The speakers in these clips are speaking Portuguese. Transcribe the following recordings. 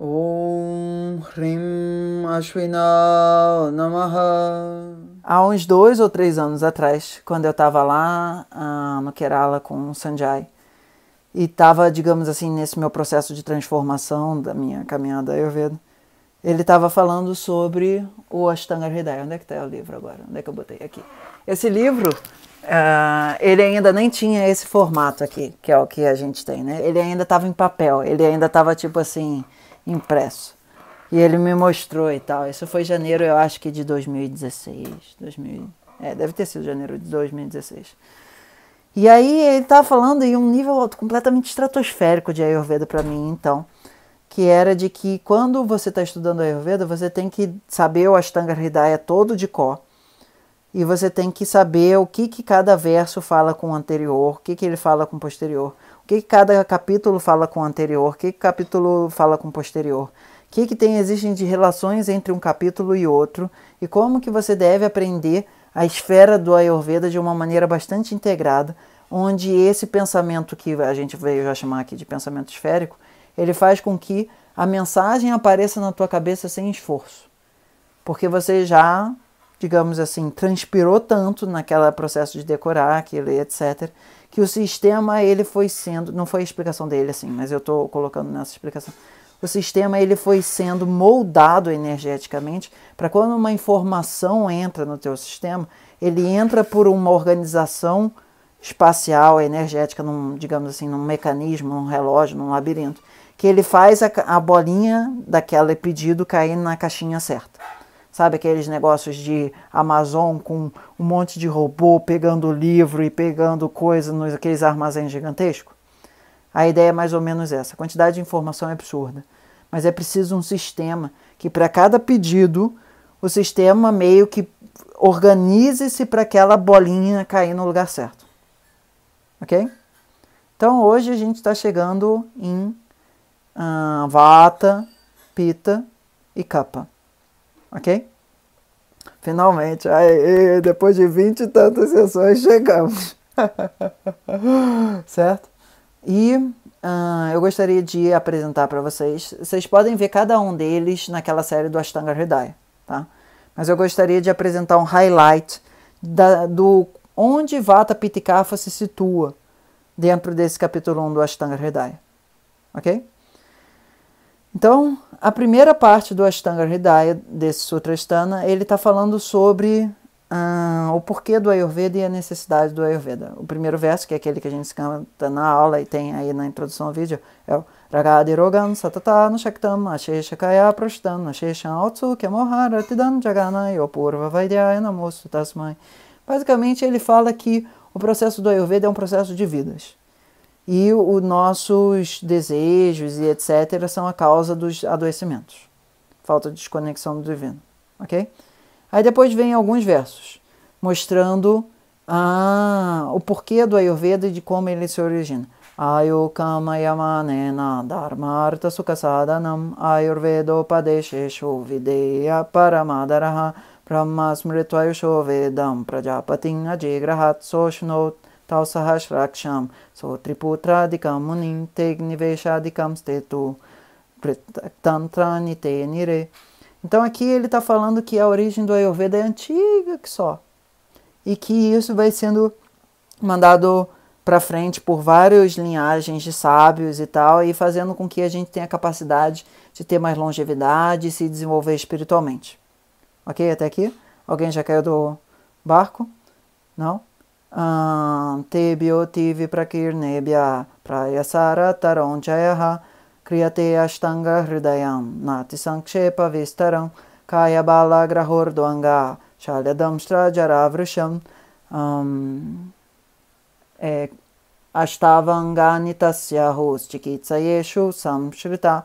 Om Rim Ashwina Namaha. Há uns dois ou três anos atrás, quando eu estava lá ah, no Kerala com o Sanjay, e estava, digamos assim, nesse meu processo de transformação da minha caminhada Ayurveda, ele estava falando sobre o Ashtanga Hridaya. Onde é que está o livro agora? Onde é que eu botei? Aqui. Esse livro, uh, ele ainda nem tinha esse formato aqui, que é o que a gente tem, né? Ele ainda estava em papel, ele ainda estava tipo assim impresso. E ele me mostrou e tal. Isso foi janeiro, eu acho que de 2016. 2000, é, deve ter sido janeiro de 2016. E aí ele estava falando em um nível alto, completamente estratosférico de Ayurveda para mim, então. Que era de que quando você está estudando Ayurveda, você tem que saber o Ashtanga Hridaya todo de cor. E você tem que saber o que, que cada verso fala com o anterior, o que, que ele fala com o posterior. O que, que cada capítulo fala com o anterior? O que, que capítulo fala com o posterior? O que, que tem, existem de relações entre um capítulo e outro? E como que você deve aprender a esfera do Ayurveda de uma maneira bastante integrada, onde esse pensamento que a gente veio já chamar aqui de pensamento esférico, ele faz com que a mensagem apareça na tua cabeça sem esforço. Porque você já, digamos assim, transpirou tanto naquela processo de decorar, aquilo, etc., que o sistema ele foi sendo, não foi a explicação dele assim, mas eu estou colocando nessa explicação. O sistema ele foi sendo moldado energeticamente para quando uma informação entra no teu sistema, ele entra por uma organização espacial, energética, num, digamos assim, num mecanismo, num relógio, num labirinto, que ele faz a, a bolinha daquele pedido cair na caixinha certa. Sabe aqueles negócios de Amazon com um monte de robô pegando livro e pegando coisa nos aqueles armazéns gigantescos? A ideia é mais ou menos essa. A quantidade de informação é absurda, mas é preciso um sistema que para cada pedido o sistema meio que organize-se para aquela bolinha cair no lugar certo. OK? Então hoje a gente está chegando em uh, Vata, Pita e capa. Ok? Finalmente, depois de vinte e tantas sessões, chegamos. certo? E uh, eu gostaria de apresentar para vocês. Vocês podem ver cada um deles naquela série do Ashtanga Hridaya, tá? Mas eu gostaria de apresentar um highlight da, do onde Vata Pitikafa se situa dentro desse capítulo 1 do Ashtanga Hridaya. Ok? Então, a primeira parte do Ashtanga Hridaya, desse Sutra Astana, ele está falando sobre ah, o porquê do Ayurveda e a necessidade do Ayurveda. O primeiro verso, que é aquele que a gente canta na aula e tem aí na introdução ao vídeo, é o Ragadi Rogan Satatana Shaktam Ashesha Kaya Prashtan Ashesham Otsu Tidan Jagana Yopurva Vaidyaya Namostu Tasmai. Basicamente, ele fala que o processo do Ayurveda é um processo de vidas e os nossos desejos e etc. são a causa dos adoecimentos. Falta de desconexão do divino, ok? Aí depois vem alguns versos mostrando ah, o porquê do Ayurveda e de como ele se origina. Ayukamayamane dharmartha sukasadanam padesheshu videya paramadaraha brahmasmritvayusho vedam prajapatin ajigrahat soshnot tau sahasraksham, so triputradikam munim tegniveshadikam stetu, tantrani te nire. Então aqui ele está falando que a origem do Ayurveda é antiga que só, e que isso vai sendo mandado para frente por várias linhagens de sábios e tal, e fazendo com que a gente tenha capacidade de ter mais longevidade e se desenvolver espiritualmente. Ok? Até aqui? Alguém já caiu do barco? Não? tebio tive prakirnebya prayasara taronchayaha kriyate ashtanga hridayam nati sankshepa vistaram kaya bala grahor duanga shalyadamstra jaravrusham um, é, ashtavanganitasyahu chikitsayeshu samshrita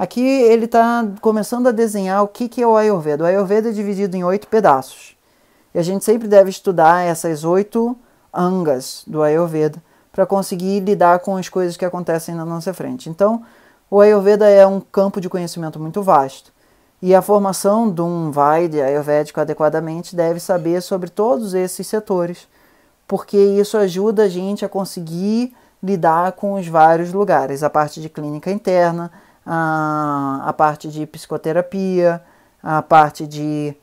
Aqui ele está começando a desenhar o que, que é o Ayurveda. O Ayurveda é dividido em oito pedaços. E a gente sempre deve estudar essas oito angas do Ayurveda para conseguir lidar com as coisas que acontecem na nossa frente. Então, o Ayurveda é um campo de conhecimento muito vasto. E a formação de um Vaidya ayurvédico adequadamente deve saber sobre todos esses setores, porque isso ajuda a gente a conseguir lidar com os vários lugares, a parte de clínica interna, a, a parte de psicoterapia, a parte de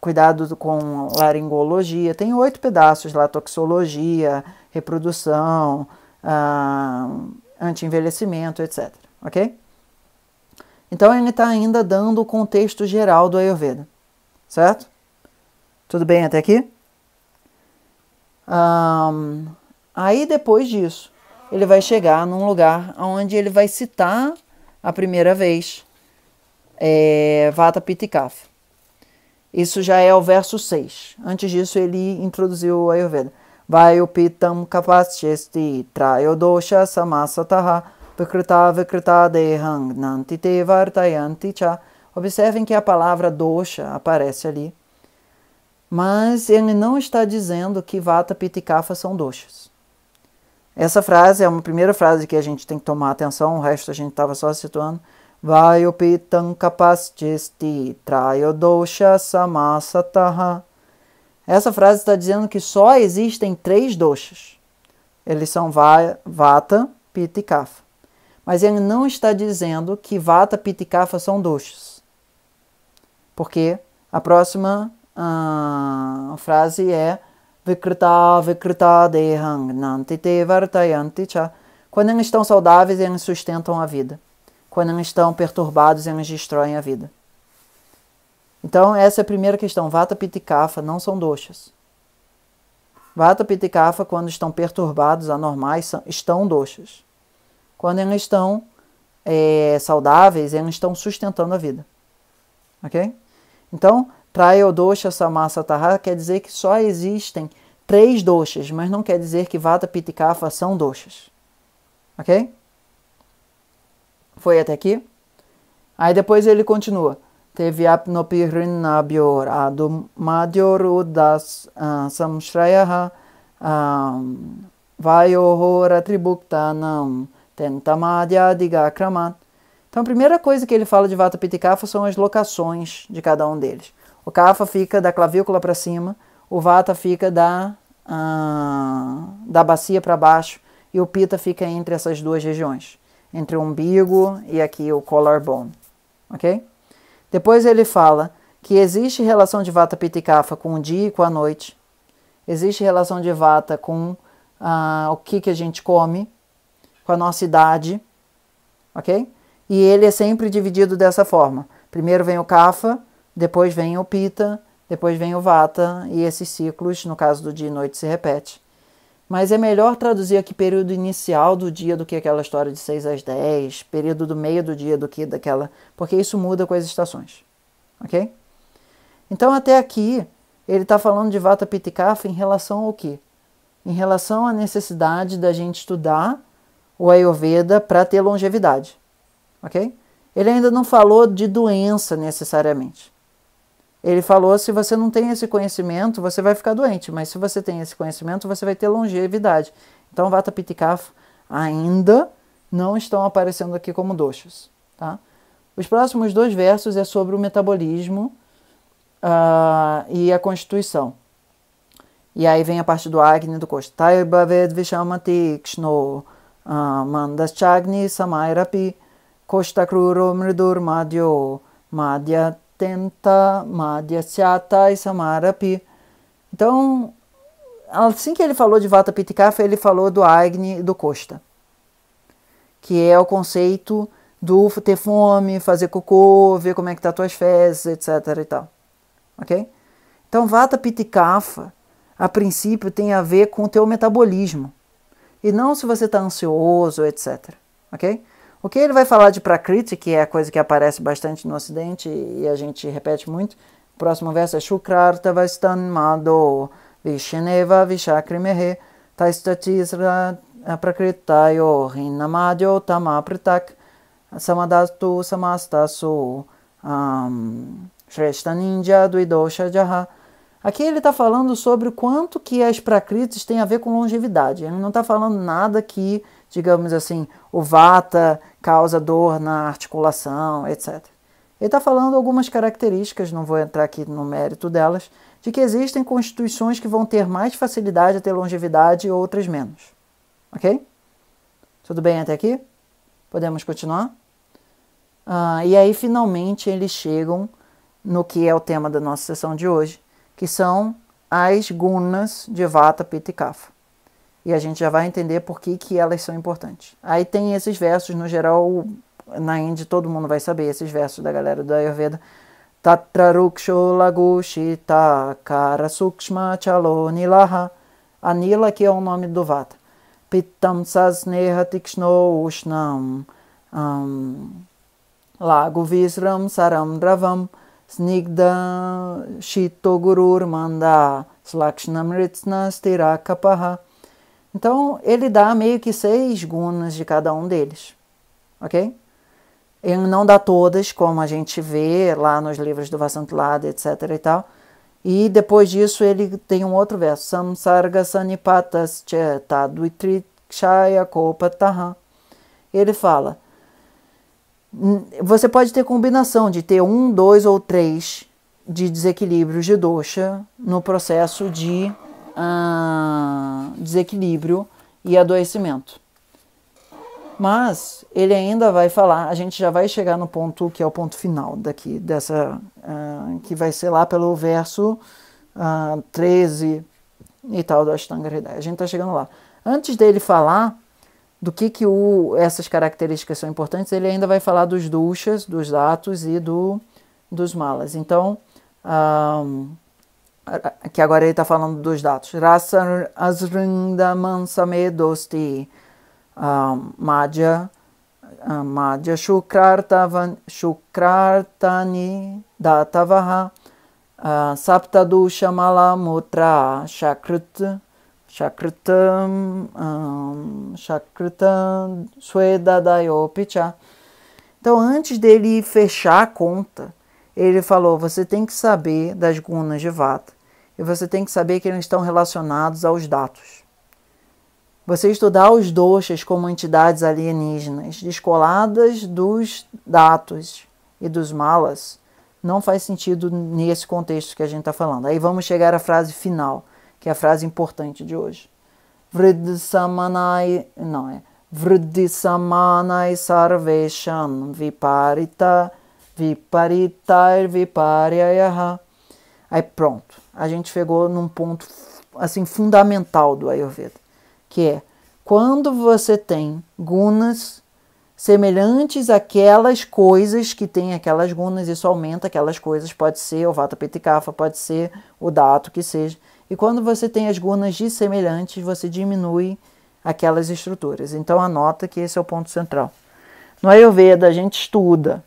cuidado com laringologia, tem oito pedaços lá, toxologia, reprodução, ah, anti-envelhecimento, etc. Ok? Então ele está ainda dando o contexto geral do Ayurveda, certo? Tudo bem até aqui? Um, aí depois disso, ele vai chegar num lugar onde ele vai citar a primeira vez é, Vata Pitikafa. Isso já é o verso 6. Antes disso, ele introduziu o Ayurveda. Vayopitam kapaschesti trayodosha samasataha vikrita vikrita dehang nantite vartayanti cha. Observem que a palavra dosha aparece ali. Mas ele não está dizendo que Vata Pitikafa são doshas. Essa frase é uma primeira frase que a gente tem que tomar atenção, o resto a gente estava só situando. Vayopitam kapaschisti trayodosha samasataha. Essa frase está dizendo que só existem três doshas. Eles são Vata, pitikafa. e Kapha. Mas ele não está dizendo que Vata, pitikafa e Kapha são doshas. Porque a próxima ah, frase é Vikrita, Vikrita dehang nanti te vartayanti cha. Quando eles estão saudáveis, eles sustentam a vida quando estão perturbados, eles destroem a vida. Então, essa é a primeira questão. Vata kafa não são doxas. Vata kafa quando estão perturbados, anormais, são, estão doxas. Quando eles estão é, saudáveis, eles estão sustentando a vida. Ok? Então, doxa, Samasa Tahara quer dizer que só existem três doxas, mas não quer dizer que Vata kafa são doxas. Ok? Foi até aqui? Aí depois ele continua. Teve apnopirinabior adumadioruddas ah, samshrayaha ah, vayohora tribuktanam digakramat. Então a primeira coisa que ele fala de Vata Pitta e Kapha são as locações de cada um deles. O Kapha fica da clavícula para cima, o Vata fica da, ah, da bacia para baixo e o Pita fica entre essas duas regiões entre o umbigo e aqui o collarbone, ok? Depois ele fala que existe relação de vata pitta e kapha com o dia e com a noite, existe relação de vata com ah, o que, que a gente come, com a nossa idade, ok? E ele é sempre dividido dessa forma. Primeiro vem o kapha, depois vem o pitta, depois vem o vata, e esses ciclos, no caso do dia e noite, se repete. Mas é melhor traduzir aqui período inicial do dia do que aquela história de 6 às 10, período do meio do dia do que daquela, porque isso muda com as estações. Ok? Então, até aqui, ele está falando de Vata Pitikafa em relação ao quê? Em relação à necessidade da gente estudar o Ayurveda para ter longevidade. Ok? Ele ainda não falou de doença necessariamente. Ele falou: se você não tem esse conhecimento, você vai ficar doente, mas se você tem esse conhecimento, você vai ter longevidade. Então, Vata Pitikaf ainda não estão aparecendo aqui como doshas. Tá? Os próximos dois versos é sobre o metabolismo uh, e a constituição. E aí vem a parte do Agni do Kosh. Taiba vishamati kshno ah, mandas chagni samairapi madhyo tenta madhyasyata samarapi. Então, assim que ele falou de Vata Pitikafa, ele falou do Agni do Costa, que é o conceito do ter fome, fazer cocô, ver como é que tá tuas fezes, etc e tal. OK? Então, Vata Pitikafa, a princípio tem a ver com o teu metabolismo e não se você está ansioso, etc. OK? O que ele vai falar de prakriti, que é a coisa que aparece bastante no Ocidente e a gente repete muito, o próximo verso é Shukrartavastan Mado Vishneva Vishakrimehe Taistatisra Prakritayo Rinamadyo Tamapritak Samadastu Samastasu um, Shreshtaninja Duidosha Jaha Aqui ele está falando sobre o quanto que as prakritis têm a ver com longevidade. Ele não está falando nada que digamos assim, o vata causa dor na articulação, etc. Ele está falando algumas características, não vou entrar aqui no mérito delas, de que existem constituições que vão ter mais facilidade a ter longevidade e outras menos. Ok? Tudo bem até aqui? Podemos continuar? Ah, e aí, finalmente, eles chegam no que é o tema da nossa sessão de hoje, que são as gunas de Vata, Pitta e Kapha e a gente já vai entender por que, que elas são importantes. Aí tem esses versos, no geral, na Índia todo mundo vai saber esses versos da galera do Ayurveda. Tatraruksho lagushita kara sukshma chalo nilaha. Anila que é o nome do vata. Pitam sasneha tikshno ushnam. Um, lago visram saram dravam. Snigda shito gurur manda. Slakshnam ritsna stirakapaha. Então, ele dá meio que seis gunas de cada um deles, ok? Ele não dá todas, como a gente vê lá nos livros do Vasantulada, etc. e tal. E depois disso, ele tem um outro verso: Samsarga sanipatas cheta duitrikshaya kopataha. Ele fala: você pode ter combinação de ter um, dois ou três de desequilíbrios de dosha no processo de desequilíbrio e adoecimento. Mas ele ainda vai falar, a gente já vai chegar no ponto que é o ponto final daqui, dessa, que vai ser lá pelo verso 13 e tal do Ashtanga Hridaya. A gente está chegando lá. Antes dele falar do que, que o, essas características são importantes, ele ainda vai falar dos duchas, dos atos e do, dos malas. Então, que agora ele está falando dos dados. Rasa asrindaman samedosti ah, madhya ah, madhya shukrartani datavaha ah, saptadusha malamutra shakrit shakritam shakritam Suedadayopicha Então, antes dele fechar a conta, ele falou: você tem que saber das gunas de vata, e você tem que saber que eles estão relacionados aos dados. Você estudar os doxas como entidades alienígenas, descoladas dos datos e dos malas, não faz sentido nesse contexto que a gente está falando. Aí vamos chegar à frase final, que é a frase importante de hoje. Vridisamanai, não é. Vridisamanai sarvesham viparita viparitar er viparyayaha. Aí pronto a gente chegou num ponto assim fundamental do Ayurveda, que é quando você tem gunas semelhantes àquelas coisas que tem aquelas gunas, isso aumenta aquelas coisas, pode ser o vata pitikafa, pode ser o dato, que seja. E quando você tem as gunas dissemelhantes, você diminui aquelas estruturas. Então anota que esse é o ponto central. No Ayurveda a gente estuda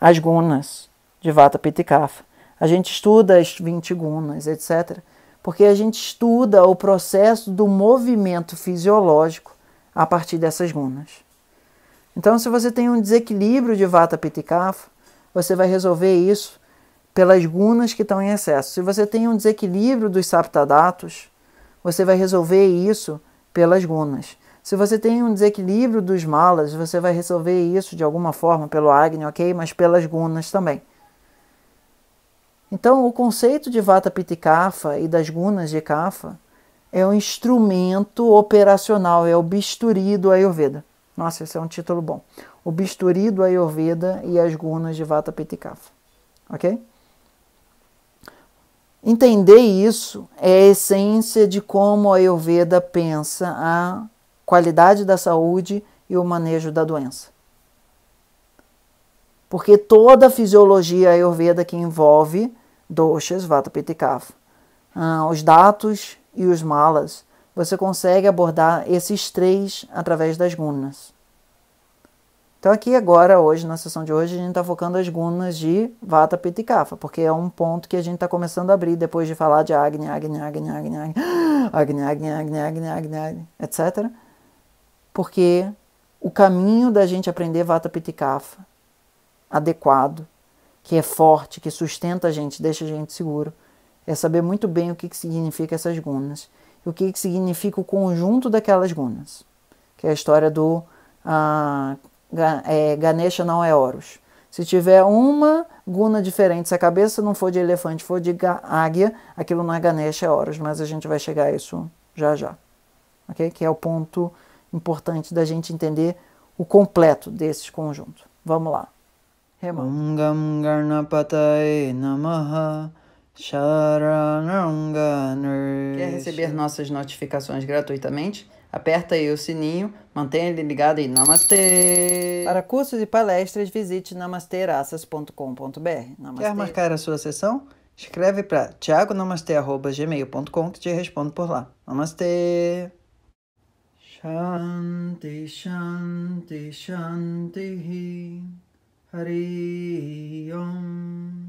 as gunas de vata pitikafa a gente estuda as 20 gunas, etc., porque a gente estuda o processo do movimento fisiológico a partir dessas gunas. Então, se você tem um desequilíbrio de vata pitta e você vai resolver isso pelas gunas que estão em excesso. Se você tem um desequilíbrio dos saptadatos, você vai resolver isso pelas gunas. Se você tem um desequilíbrio dos malas, você vai resolver isso de alguma forma pelo Agni, ok? Mas pelas gunas também. Então, o conceito de Vata Pitta e Kapha e das gunas de Kapha é um instrumento operacional, é o bisturi do Ayurveda. Nossa, esse é um título bom. O bisturi do Ayurveda e as gunas de Vata Pitta Kapha. OK? Entender isso é a essência de como a Ayurveda pensa a qualidade da saúde e o manejo da doença. Porque toda a fisiologia ayurveda que envolve doshas, vata, pitta e kapha, os datos e os malas, você consegue abordar esses três através das gunas. Então aqui agora, hoje, na sessão de hoje, a gente está focando as gunas de Vata, Pitta e Kapha, porque é um ponto que a gente está começando a abrir depois de falar de Agni, Agni, Agni, Agni, Agni, Agni, Agni, Agni, Agni, Agni, Agni, etc. Porque o caminho da gente aprender Vata, Pitta e Kapha adequado, que é forte, que sustenta a gente, deixa a gente seguro, é saber muito bem o que, que significa essas gunas e o que, que significa o conjunto daquelas gunas, que é a história do ah, é, Ganesha não é Horus. Se tiver uma guna diferente, se a cabeça não for de elefante, for de águia, aquilo não é Ganesha, é Horus, mas a gente vai chegar a isso já já. Okay? Que é o ponto importante da gente entender o completo desses conjuntos. Vamos lá. Om Quer receber nossas notificações gratuitamente? Aperta aí o sininho, mantenha ele ligado e Namastê! Para cursos e palestras, visite namasterassas.com.br. Quer marcar a sua sessão? Escreve para tiagonamastê.gmail.com que te respondo por lá. Namastê! Shanti, Shanti, Shanti. Hari Om.